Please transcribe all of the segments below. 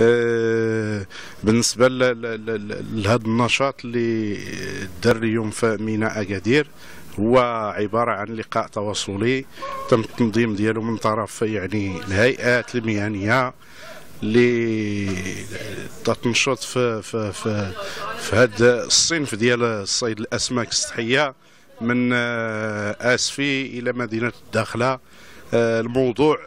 آه، بالنسبه لهذا النشاط اللي دار اليوم في ميناء اكادير هو عباره عن لقاء تواصلي تم التنظيم ديالو من طرف يعني الهيئات المهنيه اللي تتنشط في في في, في هذا الصنف ديال الصيد الاسماك السطحيه من آه، اسفي الى مدينه الداخله آه، الموضوع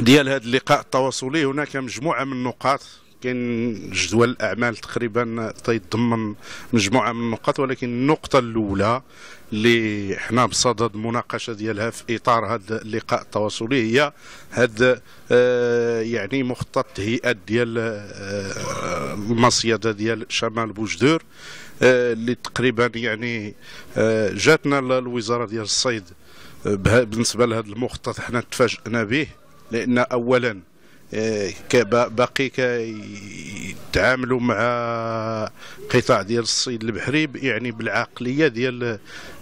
ديال هذا اللقاء التواصلي هناك مجموعه من النقاط كاين جدول الاعمال تقريبا تيتضمن مجموعه من النقاط ولكن النقطه الاولى اللي حنا بصدد مناقشه ديالها في اطار هذا اللقاء التواصلي هي هذا آه، يعني مخطط تهيئه ديال المصيده آه، ديال شمال بوجدور آه، اللي تقريبا يعني جاتنا الوزاره ديال الصيد بالنسبه لهذا المخطط حنا تفاجئنا به لان اولا آه، باقي كيتعاملوا مع قطاع ديال الصيد البحري يعني بالعقليه ديال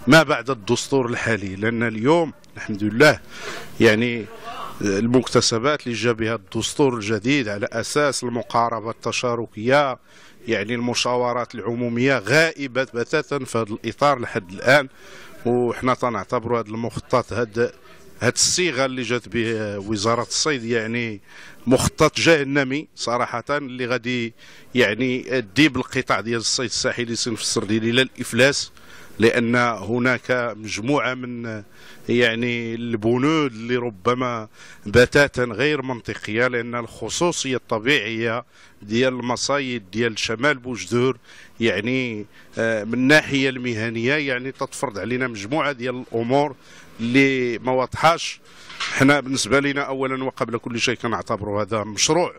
ما بعد الدستور الحالي لان اليوم الحمد لله يعني آه، المكتسبات اللي جا بها الدستور الجديد على اساس المقاربه التشاركيه يعني المشاورات العموميه غائبه بتاتا في هذا الاطار لحد الان وحنا تنعتبروا هذا المخطط هذا هذه الصيغه اللي جات به وزاره الصيد يعني مخطط جهنمي صراحه اللي غادي يعني ديب القطاع ديال الصيد الساحلي سنفسر ديال الى الافلاس لان هناك مجموعه من يعني البنود اللي ربما بتاتا غير منطقيه لان الخصوصيه الطبيعيه ديال المصايد ديال شمال بوجدور يعني آه، من الناحيه المهنيه يعني تتفرض علينا مجموعه ديال الامور اللي ما واضحاش حنا بالنسبه لنا اولا وقبل كل شيء كنعتبروا هذا مشروع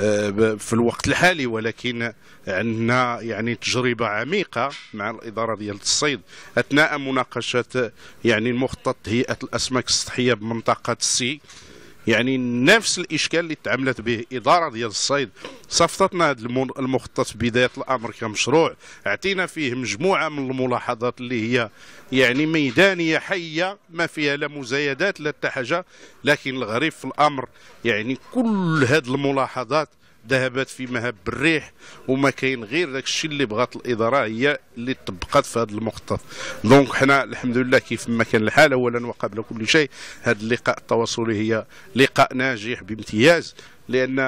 آه، في الوقت الحالي ولكن عندنا يعني تجربه عميقه مع الاداره ديال الصيد اثناء مناقشه يعني المخطط هيئه الاسماك السطحيه بمنطقه السي يعني نفس الاشكال اللي تعاملت به اداره ديال الصيد صفطتنا هذا المخطط في بدايه الامر كمشروع عطينا فيه مجموعه من الملاحظات اللي هي يعني ميدانيه حيه ما فيها لا مزايدات لا حتى حاجه لكن الغريب في الامر يعني كل هذه الملاحظات ذهبت في مهب الريح وما كاين غير داك الشيء اللي بغات الاداره هي اللي طبقات في هذا المخطط دونك حنا الحمد لله كيف ما كان الحال اولا وقبل كل شيء هذا اللقاء التواصلي هي لقاء ناجح بامتياز لان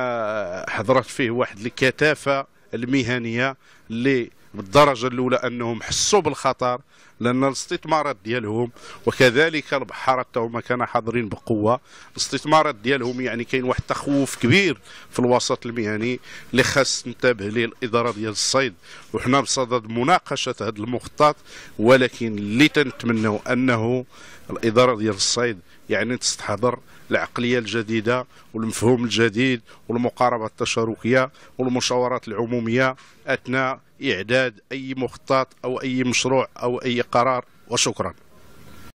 حضرت فيه واحد الكثافه المهنيه اللي بالدرجه الاولى انهم حسوا بالخطر لأن الاستثمارات ديالهم وكذلك البحارة هما كانوا حاضرين بقوة الاستثمارات ديالهم يعني كاين واحد التخوف كبير في الوسط المهني اللي خاص تنتبه ليه الإدارة ديال الصيد وحنا بصدد مناقشة هذا المخطط ولكن اللي تنتمناو أنه الإدارة ديال الصيد يعني تستحضر العقلية الجديدة والمفهوم الجديد والمقاربة التشاركية والمشاورات العمومية أثناء إعداد أي مخطط أو أي مشروع أو أي قرار وشكرا